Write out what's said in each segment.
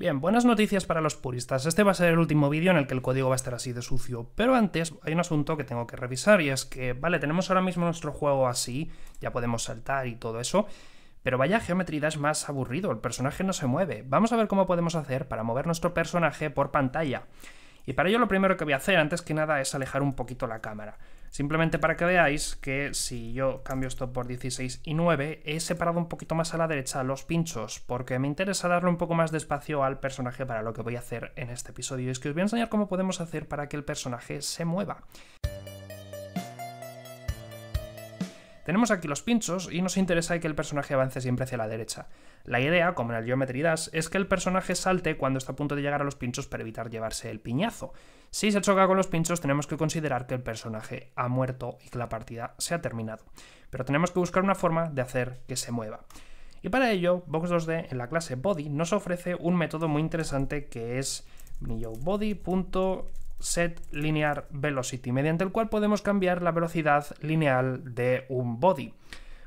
Bien, buenas noticias para los puristas. Este va a ser el último vídeo en el que el código va a estar así de sucio. Pero antes hay un asunto que tengo que revisar y es que, vale, tenemos ahora mismo nuestro juego así, ya podemos saltar y todo eso. Pero vaya geometría es más aburrido, el personaje no se mueve. Vamos a ver cómo podemos hacer para mover nuestro personaje por pantalla. Y para ello lo primero que voy a hacer antes que nada es alejar un poquito la cámara. Simplemente para que veáis que si yo cambio esto por 16 y 9, he separado un poquito más a la derecha los pinchos, porque me interesa darle un poco más de espacio al personaje para lo que voy a hacer en este episodio. Y es que os voy a enseñar cómo podemos hacer para que el personaje se mueva. Tenemos aquí los pinchos y nos interesa que el personaje avance siempre hacia la derecha. La idea, como en el Geometry Dash, es que el personaje salte cuando está a punto de llegar a los pinchos para evitar llevarse el piñazo. Si se choca con los pinchos, tenemos que considerar que el personaje ha muerto y que la partida se ha terminado. Pero tenemos que buscar una forma de hacer que se mueva. Y para ello, Box2D en la clase Body nos ofrece un método muy interesante que es body set linear velocity, mediante el cual podemos cambiar la velocidad lineal de un body.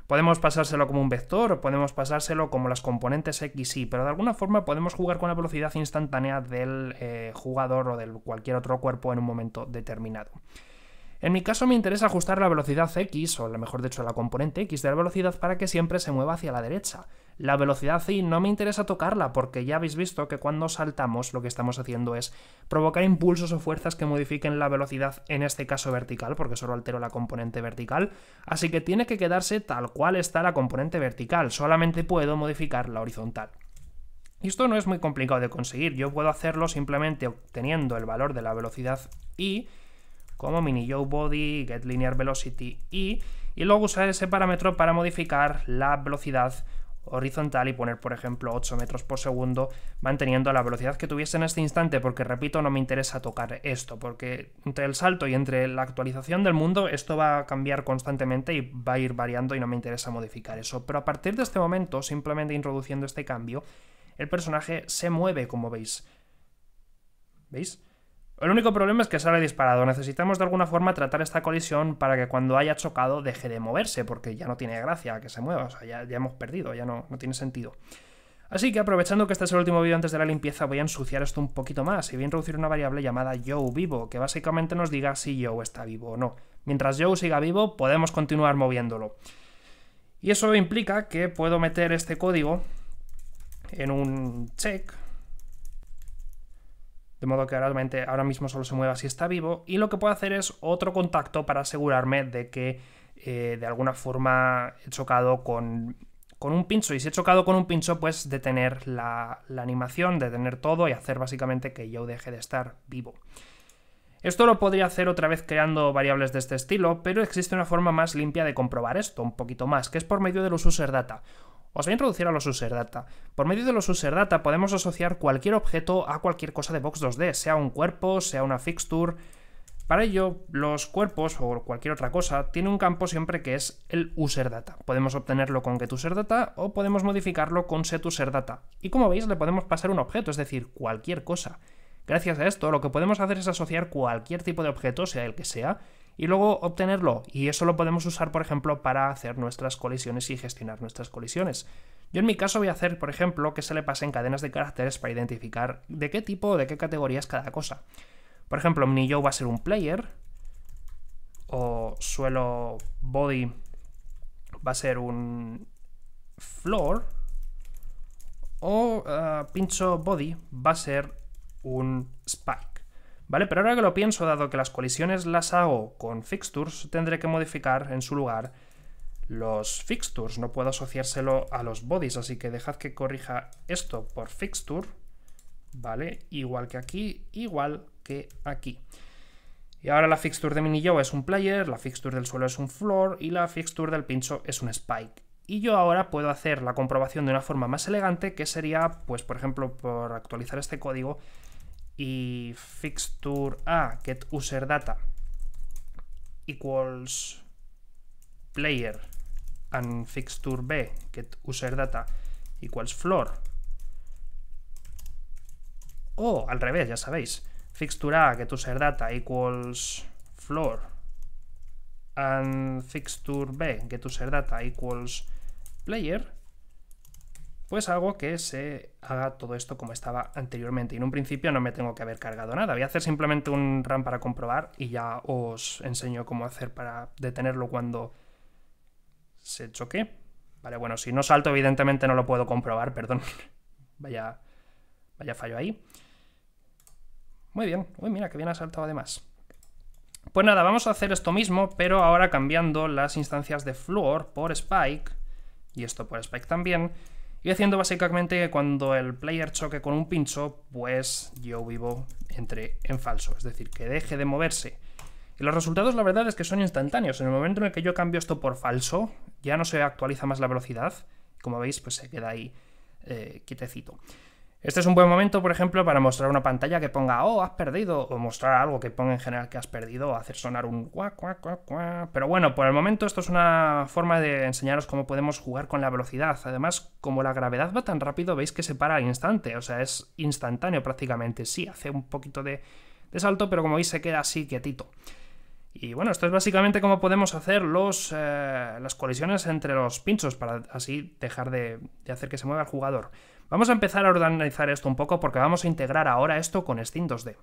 Podemos pasárselo como un vector o podemos pasárselo como las componentes x, y, pero de alguna forma podemos jugar con la velocidad instantánea del eh, jugador o de cualquier otro cuerpo en un momento determinado. En mi caso me interesa ajustar la velocidad x, o mejor dicho la componente x de la velocidad, para que siempre se mueva hacia la derecha. La velocidad y no me interesa tocarla, porque ya habéis visto que cuando saltamos lo que estamos haciendo es provocar impulsos o fuerzas que modifiquen la velocidad, en este caso vertical, porque solo altero la componente vertical, así que tiene que quedarse tal cual está la componente vertical, solamente puedo modificar la horizontal. Y esto no es muy complicado de conseguir, yo puedo hacerlo simplemente obteniendo el valor de la velocidad y como mini Joe body, get linear velocity y, y luego usar ese parámetro para modificar la velocidad horizontal y poner, por ejemplo, 8 metros por segundo, manteniendo la velocidad que tuviese en este instante, porque repito, no me interesa tocar esto, porque entre el salto y entre la actualización del mundo, esto va a cambiar constantemente y va a ir variando y no me interesa modificar eso. Pero a partir de este momento, simplemente introduciendo este cambio, el personaje se mueve, como veis. ¿Veis? El único problema es que sale disparado. Necesitamos de alguna forma tratar esta colisión para que cuando haya chocado deje de moverse, porque ya no tiene gracia que se mueva. O sea, ya, hemos perdido, ya no, no tiene sentido. Así que aprovechando que este es el último vídeo antes de la limpieza, voy a ensuciar esto un poquito más y voy a introducir una variable llamada yo vivo, que básicamente nos diga si Joe está vivo o no. Mientras Joe siga vivo, podemos continuar moviéndolo. Y eso implica que puedo meter este código en un check, de modo que ahora mismo solo se mueva si está vivo, y lo que puedo hacer es otro contacto para asegurarme de que eh, de alguna forma he chocado con, un pincho, y si he chocado con un pincho, pues detener la, la animación, detener todo y hacer básicamente que yo deje de estar vivo. Esto lo podría hacer otra vez creando variables de este estilo, pero existe una forma más limpia de comprobar esto, un poquito más, que es por medio de los user data. Os voy a introducir a los userdata. Por medio de los userdata podemos asociar cualquier objeto a cualquier cosa de Box 2D, sea un cuerpo, sea una fixture. Para ello, los cuerpos o cualquier otra cosa tiene un campo siempre que es el userdata. Podemos obtenerlo con getUserData o podemos modificarlo con setUserData. Y como veis, le podemos pasar un objeto, es decir, cualquier cosa. Gracias a esto, lo que podemos hacer es asociar cualquier tipo de objeto, sea el que sea, y luego obtenerlo. Y eso lo podemos usar, por ejemplo, para hacer nuestras colisiones y gestionar nuestras colisiones. Yo en mi caso voy a hacer, por ejemplo, que se le pasen cadenas de caracteres para identificar de qué tipo o de qué categoría es cada cosa. Por ejemplo, mi yo va a ser un player, o suelo body va a ser un floor, o eh, pincho body va a ser un spike. Pero ahora que lo pienso, dado que las colisiones las hago con fixtures, tendré que modificar en su lugar los fixtures. No puedo asociárselo a los bodies, así que dejad que corrija esto por fixture, ¿vale? Igual que aquí, igual que aquí. Y ahora la fixture de mini joe es un player, la fixture del suelo es un floor y la fixture del pincho es un spike. Y yo ahora puedo hacer la comprobación de una forma más elegante, que sería, pues por ejemplo, por actualizar este código, i fixture A, aquest user data equals player en fixture B, aquest user data equals floor. O al revés, ja sabeu fixture A, aquest user data equals floor en fixture B, aquest user data equals player es hago que se haga todo esto como estaba anteriormente. Y en un principio no me tengo que haber cargado nada. Voy a hacer simplemente un RAM para comprobar y ya os enseño cómo hacer para detenerlo cuando se choque. Vale, bueno, si no salto evidentemente no lo puedo comprobar, perdón. vaya, vaya fallo ahí. Muy bien. Uy, mira, que bien ha saltado además. Pues nada, vamos a hacer esto mismo, pero ahora cambiando las instancias de floor por Spike, y esto por Spike también, y haciendo básicamente que cuando el player choque con un pincho, pues yo vivo entre en falso, es decir, que deje de moverse. Y los resultados la verdad es que son instantáneos. En el momento en el que yo cambio esto por falso, ya no se actualiza más la velocidad. Como veis, pues se queda ahí eh, quietecito. Este es un buen momento, por ejemplo, para mostrar una pantalla que ponga oh, has perdido, o mostrar algo que ponga en general que has perdido, o hacer sonar un guac, guac, guac, guac. Pero bueno, por el momento esto es una forma de enseñaros cómo podemos jugar con la velocidad. Además, como la gravedad va tan rápido, veis que se para al instante, o sea, es instantáneo prácticamente. Sí, hace un poquito de, salto, pero como veis se queda así quietito. Y bueno, esto es básicamente cómo podemos hacer los, eh, las colisiones entre los pinchos para así dejar de hacer que se mueva el jugador. Vamos a empezar a organizar esto un poco porque vamos a integrar ahora esto con Steam 2D.